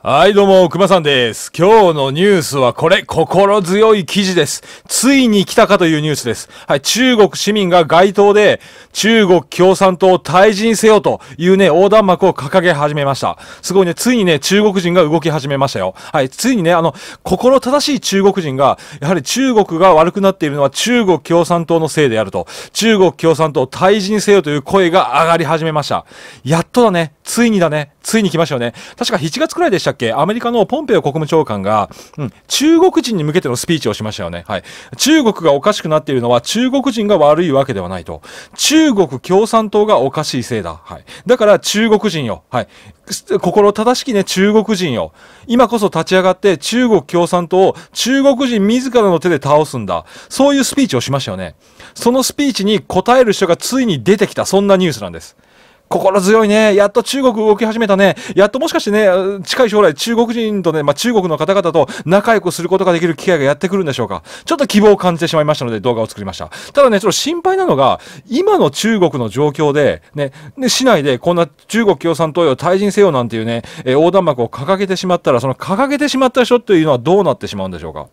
はい、どうも、熊さんです。今日のニュースはこれ、心強い記事です。ついに来たかというニュースです。はい、中国市民が街頭で、中国共産党を退陣せよというね、横断幕を掲げ始めました。すごいね、ついにね、中国人が動き始めましたよ。はい、ついにね、あの、心正しい中国人が、やはり中国が悪くなっているのは中国共産党のせいであると、中国共産党を退陣せよという声が上がり始めました。やっとだね、ついにだね、ついに来ましたよね。確か7月くらいでしたたっけアメリカのポンペオ国務長官が、うん、中国人に向けてのスピーチをしましたよね。はい。中国がおかしくなっているのは中国人が悪いわけではないと。中国共産党がおかしいせいだ。はい。だから中国人よ。はい。心正しきね、中国人よ。今こそ立ち上がって中国共産党を中国人自らの手で倒すんだ。そういうスピーチをしましたよね。そのスピーチに答える人がついに出てきた、そんなニュースなんです。心強いね。やっと中国動き始めたね。やっともしかしてね、近い将来中国人とね、まあ、中国の方々と仲良くすることができる機会がやってくるんでしょうか。ちょっと希望を感じてしまいましたので動画を作りました。ただね、ちょっと心配なのが、今の中国の状況で、ね、で市内でこんな中国共産党よ、退陣せよなんていうね、え横断幕を掲げてしまったら、その掲げてしまった人というのはどうなってしまうんでしょうか。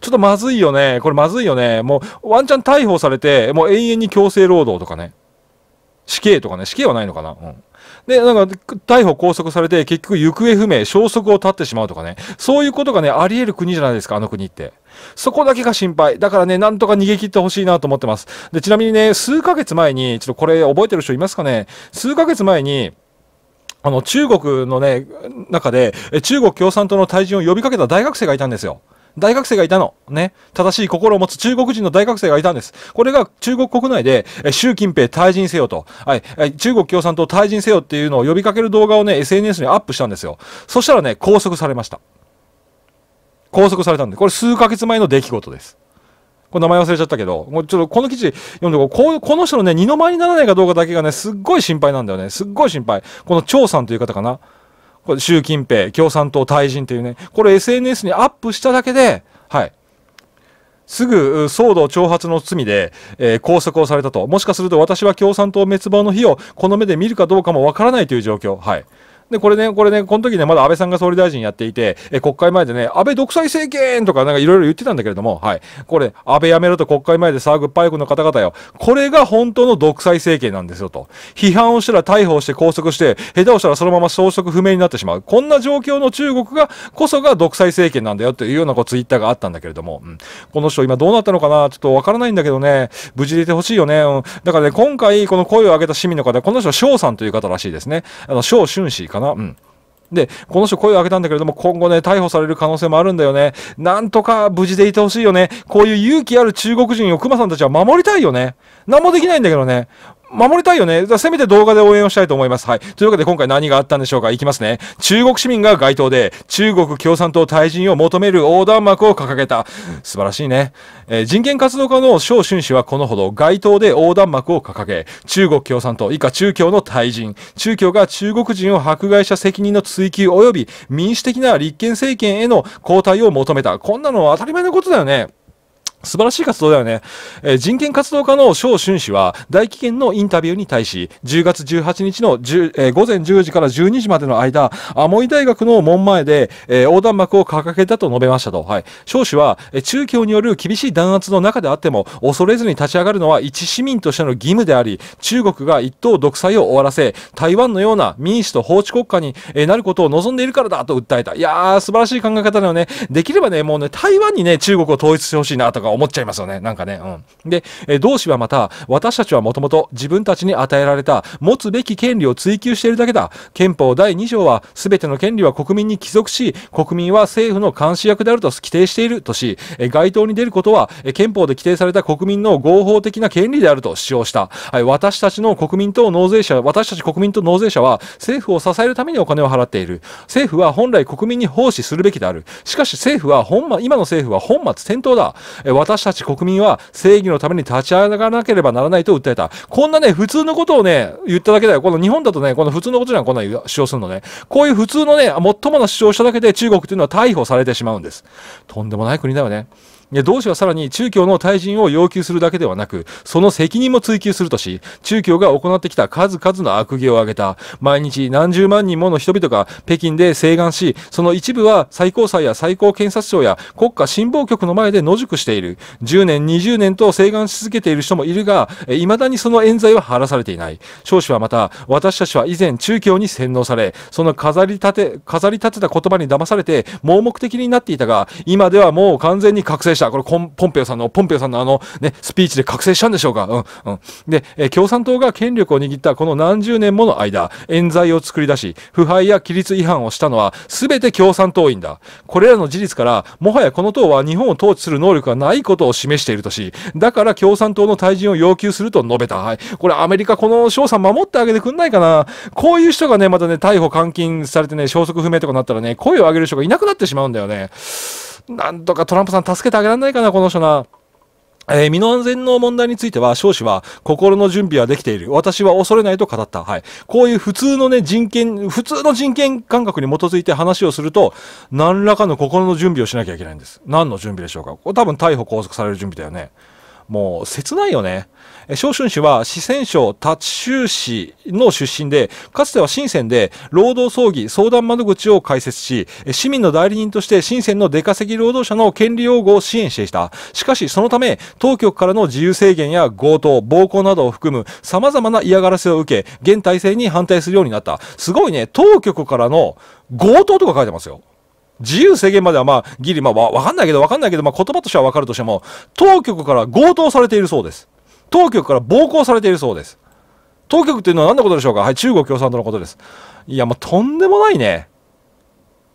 ちょっとまずいよね。これまずいよね。もう、ワンチャン逮捕されて、もう永遠に強制労働とかね。死刑とかね、死刑はないのかな。うん。で、なんか、逮捕拘束されて、結局行方不明、消息を絶ってしまうとかね。そういうことがね、あり得る国じゃないですか、あの国って。そこだけが心配。だからね、なんとか逃げ切ってほしいなと思ってます。で、ちなみにね、数ヶ月前に、ちょっとこれ覚えてる人いますかね数ヶ月前に、あの、中国のね、中で、中国共産党の退陣を呼びかけた大学生がいたんですよ。大学生がいたの。ね。正しい心を持つ中国人の大学生がいたんです。これが中国国内で、え習近平退陣せよと、はい、中国共産党退陣せよっていうのを呼びかける動画をね、SNS にアップしたんですよ。そしたらね、拘束されました。拘束されたんで、これ数ヶ月前の出来事です。これ名前忘れちゃったけど、もうちょっとこの記事読んでこう、この人のね、二の舞にならないかどうかだけがね、すっごい心配なんだよね。すっごい心配。この張さんという方かな。これ習近平、共産党退陣というね、これ SNS にアップしただけで、はい。すぐ騒動挑発の罪で、えー、拘束をされたと。もしかすると私は共産党滅亡の日をこの目で見るかどうかもわからないという状況。はい。で、これね、これね、この時ね、まだ安倍さんが総理大臣やっていて、え国会前でね、安倍独裁政権とかなんかいろいろ言ってたんだけれども、はい。これ、安倍やめろと国会前で騒ぐパイクの方々よ。これが本当の独裁政権なんですよと。批判をしたら逮捕して拘束して、下手をしたらそのまま消息不明になってしまう。こんな状況の中国が、こそが独裁政権なんだよというようなこうツイッターがあったんだけれども、うん、この人今どうなったのかなちょっとわからないんだけどね、無事でいてほしいよね、うん。だからね、今回この声を上げた市民の方、この人は翔さんという方らしいですね。あの、翔俊氏かなな。うんで、この人声を上げたんだけれども、今後ね、逮捕される可能性もあるんだよね。なんとか無事でいてほしいよね。こういう勇気ある中国人をクマさんたちは守りたいよね。何もできないんだけどね。守りたいよね。せめて動画で応援をしたいと思います。はい。というわけで今回何があったんでしょうか。いきますね。中国市民が街頭で中国共産党退陣を求める横断幕を掲げた。素晴らしいね。えー、人権活動家の小春氏はこのほど街頭で横断幕を掲げ、中国共産党以下中共の退陣、中共が中国人を迫害した責任の追及及び民主的な立憲政権への交代を求めた。こんなのは当たり前のことだよね。素晴らしい活動だよね。えー、人権活動家の小春氏は、大紀元のインタビューに対し、10月18日の、えー、午前10時から12時までの間、アモイ大学の門前で、えー、横断幕を掲げたと述べましたと。はい。小氏は、えー、中共による厳しい弾圧の中であっても、恐れずに立ち上がるのは一市民としての義務であり、中国が一党独裁を終わらせ、台湾のような民主と法治国家に、えなることを望んでいるからだと訴えた。いやー、素晴らしい考え方だよね。できればね、もうね、台湾にね、中国を統一してほしいなとか思っちゃいますよね。なんかね。うん。で、え同志はまた、私たちはもともと自分たちに与えられた持つべき権利を追求しているだけだ。憲法第2条は、すべての権利は国民に帰属し、国民は政府の監視役であると規定しているとし、え街頭に出ることは、え憲法で規定された国民の合法的な権利であると主張した。はい、私たちの国民と納税者、私たち国民と納税者は、政府を支えるためにお金を払っている。政府は本来国民に奉仕するべきである。しかし政府は本、ま、今の政府は本末転倒だ。私たち国民は正義のために立ち上がらなければならないと訴えた。こんなね、普通のことをね、言っただけだよ。この日本だとね、この普通のことにはこんな主張するのね。こういう普通のね、最もな主張しただけで中国というのは逮捕されてしまうんです。とんでもない国だよね。同氏はさらに中共の退陣を要求するだけではなく、その責任も追及するとし、中共が行ってきた数々の悪行を挙げた、毎日何十万人もの人々が北京で請願し、その一部は最高裁や最高検察庁や国家新聞局の前で野宿している。10年、20年と請願し続けている人もいるが、未だにその冤罪は晴らされていない。少子はまた、私たちは以前中共に洗脳され、その飾り立て、飾り立てた言葉に騙されて盲目的になっていたが、今ではもう完全に覚醒した。した。これポンペオさんの、ポンペオさんのあの、ね、スピーチで覚醒したんでしょうか。うん、うん。で、え共産党が権力を握ったこの何十年もの間、冤罪を作り出し、腐敗や規律違反をしたのは、全て共産党員だ。これらの事実から、もはやこの党は日本を統治する能力がないことを示しているとし、だから共産党の退陣を要求すると述べた。はい。これ、アメリカこの翔さん守ってあげてくんないかな。こういう人がね、またね、逮捕監禁されてね、消息不明とかなったらね、声を上げる人がいなくなってしまうんだよね。なんとかトランプさん助けてあげられないかな、この人な。えー、身の安全の問題については、少子は心の準備はできている。私は恐れないと語った。はい。こういう普通のね、人権、普通の人権感覚に基づいて話をすると、何らかの心の準備をしなきゃいけないんです。何の準備でしょうかこれ多分逮捕拘束される準備だよね。もう切ないよね。小春氏は四川省達州市の出身で、かつては深センで労働葬儀相談窓口を開設し、市民の代理人として深圳の出稼ぎ労働者の権利擁護を支援していた。しかしそのため、当局からの自由制限や強盗、暴行などを含む様々な嫌がらせを受け、現体制に反対するようになった。すごいね、当局からの強盗とか書いてますよ。自由制限まではまあ、ギリ、まあ、わかんないけど、わかんないけど、まあ、言葉としてはわかるとしても、当局から強盗されているそうです。当局から暴行されているそうです。当局っていうのは何のことでしょうかはい、中国共産党のことです。いや、もうとんでもないね。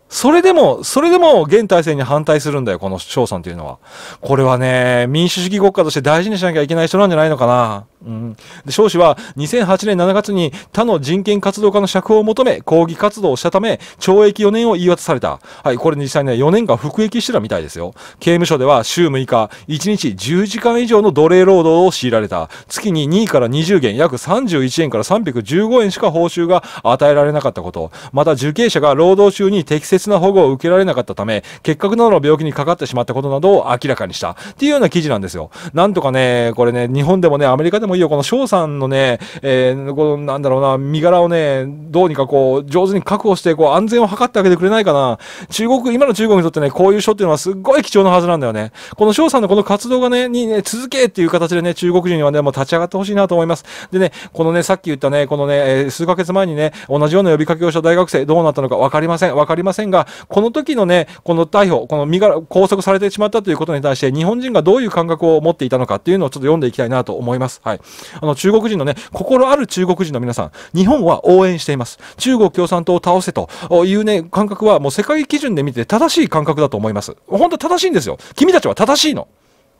それでも、それでも現体制に反対するんだよ、この翔さんというのは。これはね、民主主義国家として大事にしなきゃいけない人なんじゃないのかな。うん。で、翔氏は2008年7月に他の人権活動家の釈放を求め、抗議活動をしたため、懲役4年を言い渡された。はい、これ実際ね、4年間服役してたみたいですよ。刑務所では週6日、1日10時間以上の奴隷労働を強いられた。月に2から20元、約31円から315円しか報酬が与えられなかったこと。また受刑者が労働中に適切な保護を受けられなかったため、結核などの病気にかかってしまったことなどを明らかにした。っていうような記事なんですよ。なんとかね、これね、日本でもね、アメリカでもいいよ、この翔さんのね、えー、このなんだろうな、身柄をね、どうにかこう、上手に確保して、こう、安全を図ってあげてくれないかな。中国、今の中国にとってね、こういう書っていうのはすっごい貴重なはずなんだよね。この翔さんのこの活動がね、にね、続けっていう形でね、中国人にはね、もう立ち上がってほしいなと思います。でね、このね、さっき言ったね、このね、え数ヶ月前にね、同じような呼びかけをした大学生、どうなったのかわかりません。わかりませんが、この時のね、この逮捕、この身柄、拘束されてしまったということに対して、日本人がどういう感覚を持っていたのかっていうのをちょっと読んでいきたいなと思います。はい。あの、中国人のね、心ある中国人の皆さん、日本は応援しています。中国共産党を倒せというね、感覚はもう世界基準で見て正しい感覚だと思います。本当正しいんですよ。君たちは正しいの。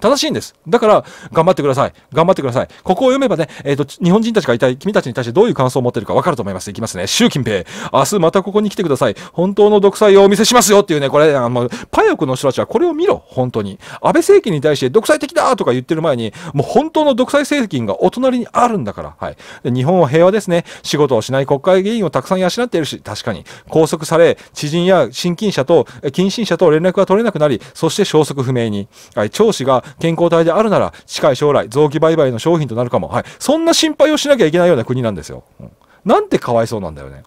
正しいんです。だから、頑張ってください。頑張ってください。ここを読めばね、えっ、ー、と、日本人たちがいたい、君たちに対してどういう感想を持ってるかわかると思います。いきますね。習近平、明日またここに来てください。本当の独裁をお見せしますよっていうね、これ、あの、パヨクの人たちはこれを見ろ。本当に。安倍政権に対して独裁的だとか言ってる前に、もう本当の独裁政権がお隣にあるんだから。はい。日本は平和ですね。仕事をしない国会議員をたくさん養っているし、確かに。拘束され、知人や親近者と、近親者と連絡が取れなくなり、そして消息不明に。はい。長子が健康体であるなら、近い将来、臓器売買の商品となるかも。はい。そんな心配をしなきゃいけないような国なんですよ。うんなんてかわいそうなんだよね。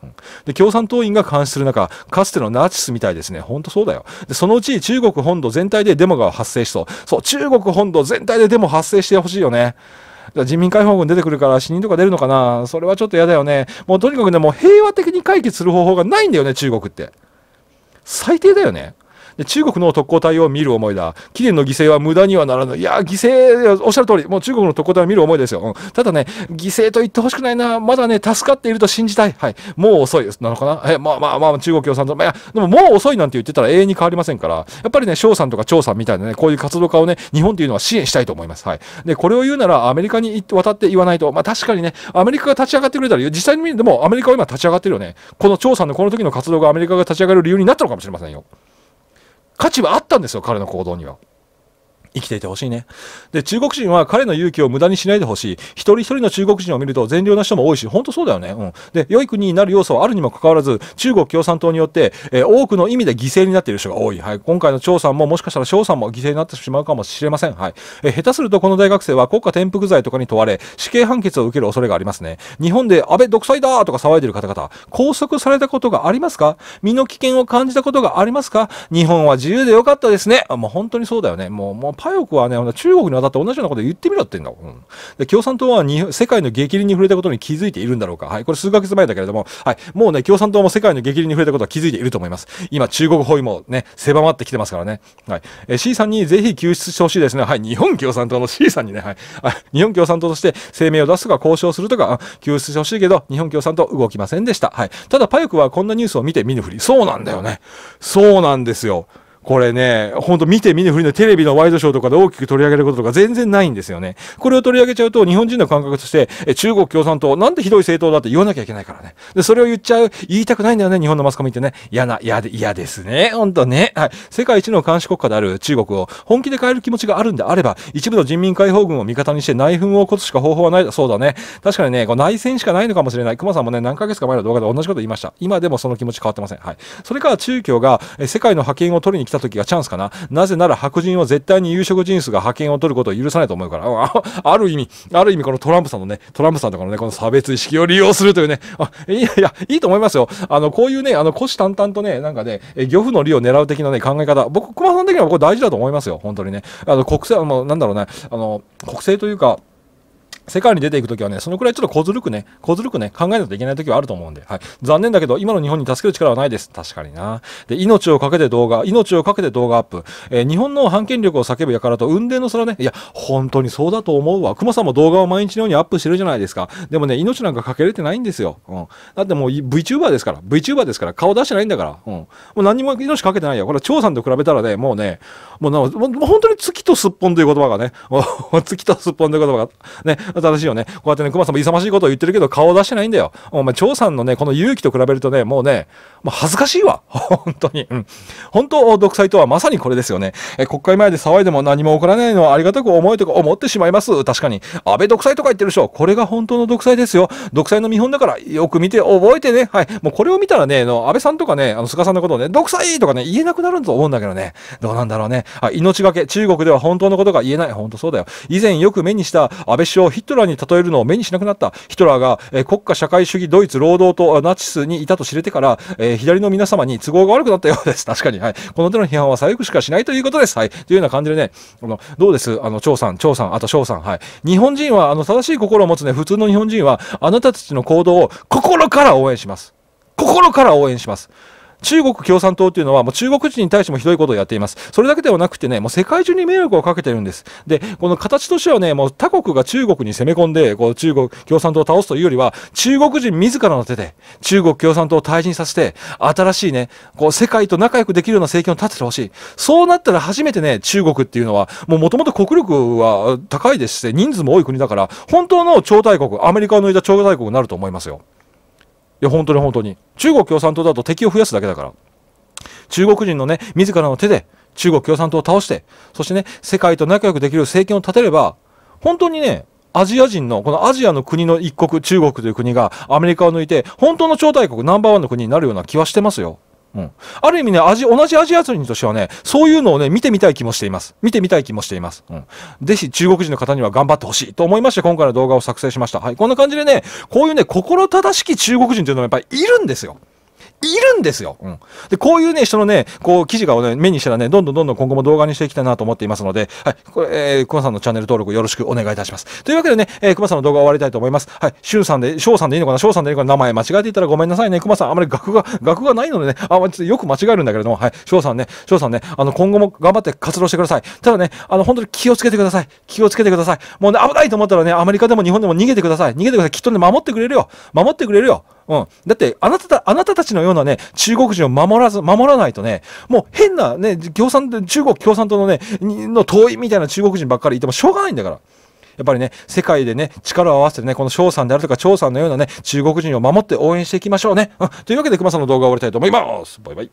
で、共産党員が監視する中、かつてのナチスみたいですね。ほんとそうだよ。で、そのうち中国本土全体でデモが発生しそう。そう、中国本土全体でデモ発生してほしいよね。人民解放軍出てくるから死人とか出るのかなそれはちょっと嫌だよね。もうとにかくね、もう平和的に解決する方法がないんだよね、中国って。最低だよね。中国の特攻隊を見る思いだ。キリの犠牲は無駄にはならぬ。いや、犠牲、おっしゃる通り、もう中国の特攻隊を見る思いですよ。うん、ただね、犠牲と言ってほしくないな。まだね、助かっていると信じたい。はい。もう遅いです。なのかなえ、まあまあまあ、中国共産党、まあ、いや、でももう遅いなんて言ってたら永遠に変わりませんから、やっぱりね、翔さんとか張さんみたいなね、こういう活動家をね、日本というのは支援したいと思います。はい。で、これを言うなら、アメリカに渡って言わないと、まあ確かにね、アメリカが立ち上がってくれたら、実際に見るでも、アメリカは今立ち上がってるよね。この張さんのこの時の活動がアメリカが立ち上がる理由になったのかもしれませんよ。価値はあったんですよ、彼の行動には。生きていてほしいね。で、中国人は彼の勇気を無駄にしないでほしい。一人一人の中国人を見ると善良な人も多いし、本当そうだよね。うん。で、良い国になる要素はあるにもかかわらず、中国共産党によって、えー、多くの意味で犠牲になっている人が多い。はい。今回の張さんも、もしかしたら翔さんも犠牲になってしまうかもしれません。はい。えー、下手するとこの大学生は国家転覆罪とかに問われ、死刑判決を受ける恐れがありますね。日本で安倍独裁だとか騒いでる方々、拘束されたことがありますか身の危険を感じたことがありますか日本は自由でよかったですね。もう本当にそうだよね。もう、もうパヨクはね、中国に渡って同じようなこと言ってみろって言うんだ、うん、で共産党は世界の激流に触れたことに気づいているんだろうか。はい、これ数ヶ月前だけれども、はい、もうね、共産党も世界の激流に触れたことは気づいていると思います。今、中国包囲もね、狭まってきてますからね。はい。えー、C さんにぜひ救出してほしいですね。はい、日本共産党の C さんにね、はい。日本共産党として声明を出すとか交渉するとか、救出してほしいけど、日本共産党動きませんでした。はい。ただ、パヨクはこんなニュースを見て見ぬふり。そうなんだよね。そうなんですよ。これね、ほんと見て見ぬふりのテレビのワイドショーとかで大きく取り上げることとか全然ないんですよね。これを取り上げちゃうと日本人の感覚として、え中国共産党なんてひどい政党だって言わなきゃいけないからね。で、それを言っちゃう、言いたくないんだよね、日本のマスコミってね。嫌な、嫌で、嫌ですね。ほんとね。はい。世界一の監視国家である中国を本気で変える気持ちがあるんであれば、一部の人民解放軍を味方にして内紛を起こすしか方法はない。そうだね。確かにね、こう内戦しかないのかもしれない。熊さんもね、何ヶ月か前の動画で同じこと言いました。今でもその気持ち変わってません。はい。それから中共が世界の覇権を取りに来来た時がチャンスかな。なぜなら白人は絶対に有色人種が覇権を取ることを許さないと思うからあ、ある意味、ある意味このトランプさんのね、トランプさんとかのね、この差別意識を利用するというね、あいやいや、いいと思いますよ。あの、こういうね、あの、虎視眈々とね、なんかね、漁夫の利を狙う的なね、考え方、僕、熊さん的にはこれ大事だと思いますよ。本当にね。あの、国政、あの、なんだろうね、あの、国政というか、世界に出ていくときはね、そのくらいちょっと小ずるくね、小ずるくね、考えないといけないときはあると思うんで、はい。残念だけど、今の日本に助ける力はないです。確かにな。で、命をかけて動画、命をかけて動画アップ。えー、日本の反権力を叫ぶ輩と運転の空ね、いや、本当にそうだと思うわ。マさんも動画を毎日のようにアップしてるじゃないですか。でもね、命なんかかけれてないんですよ。うん。だってもう VTuber ですから、VTuber ですから、顔出してないんだから、うん。もう何も命かけてないよ。これ、張さんと比べたらね、もうね、もうな、もう本当に月とすっぽんという言葉がね、月とすっぽんという言葉がね、新しいよね。こうやってね、熊さんも勇ましいことを言ってるけど、顔を出してないんだよ。お前、長さんのね、この勇気と比べるとね、もうね、もう恥ずかしいわ。本当に。うん。本当、独裁とはまさにこれですよね。え、国会前で騒いでも何も起こらないのはありがたく思えとか思ってしまいます。確かに。安倍独裁とか言ってるでしょ。これが本当の独裁ですよ。独裁の見本だから、よく見て覚えてね。はい。もうこれを見たらね、の安倍さんとかね、あの菅さんのことをね、独裁とかね、言えなくなると思うんだけどね。どうなんだろうね。あ命がけ。中国では本当のことが言えない。本当そうだよ。以前よく目にした安倍首相ヒトラーに例えるのを目にしなくなった。ヒトラーが、えー、国家社会主義ドイツ労働党ナチスにいたと知れてから、えー、左の皆様に都合が悪くなったようです。確かに。はい。この手の批判は左翼しかしないということです。はい。というような感じでね、あの、どうですあの、張さん、張さん、あと翔さん。はい。日本人は、あの、正しい心を持つね、普通の日本人は、あなたたちの行動を心から応援します。心から応援します。中国共産党というのは、もう中国人に対してもひどいことをやっています。それだけではなくてね、もう世界中に迷惑をかけてるんです。で、この形としてはね、もう他国が中国に攻め込んで、こう中国共産党を倒すというよりは、中国人自らの手で中国共産党を退陣させて、新しいね、こう世界と仲良くできるような政権を立ててほしい。そうなったら初めてね、中国っていうのは、もうもともと国力は高いですし、人数も多い国だから、本当の超大国、アメリカを抜いた超大国になると思いますよ。や、本当に本当に。中国共産党だと敵を増やすだけだから。中国人のね、自らの手で中国共産党を倒して、そしてね、世界と仲良くできる政権を立てれば、本当にね、アジア人の、このアジアの国の一国、中国という国がアメリカを抜いて、本当の超大国ナンバーワンの国になるような気はしてますよ。うん、ある意味ね、味、同じアジア人としてはね、そういうのをね、見てみたい気もしています。見てみたい気もしています。うん。ぜひ中国人の方には頑張ってほしいと思いまして、今回の動画を作成しました。はい。こんな感じでね、こういうね、心正しき中国人というのはやっぱりいるんですよ。いるんですよ。うん。で、こういうね、人のね、こう、記事がね、目にしたらね、どんどんどんどん今後も動画にしていきたいなと思っていますので、はい。これ、えー、熊さんのチャンネル登録よろしくお願いいたします。というわけでね、えー、熊さんの動画終わりたいと思います。はい。しゅんさんで、しょうさんでいいのかなしょうさんでいいのかな名前間違えていたらごめんなさいね。熊さん、あまり額が、額がないのでね、あ、よく間違えるんだけれども、はい。しょうさんね、しょうさんね、あの、今後も頑張って活動してください。ただね、あの、本当に気をつけてください。気をつけてください。もうね、危ないと思ったらね、アメリカでも日本でも逃げてください。逃げてください。きっとね、守ってくれるよ。守ってくれるよ。うん。だって、あなたた、あなたたちのようなね、中国人を守らず、守らないとね、もう変なね、共産、中国共産党のね、の遠いみたいな中国人ばっかりいてもしょうがないんだから。やっぱりね、世界でね、力を合わせてね、この翔さんであるとか、張さんのようなね、中国人を守って応援していきましょうね。うん、というわけで、熊さんの動画を終わりたいと思います。バイバイ。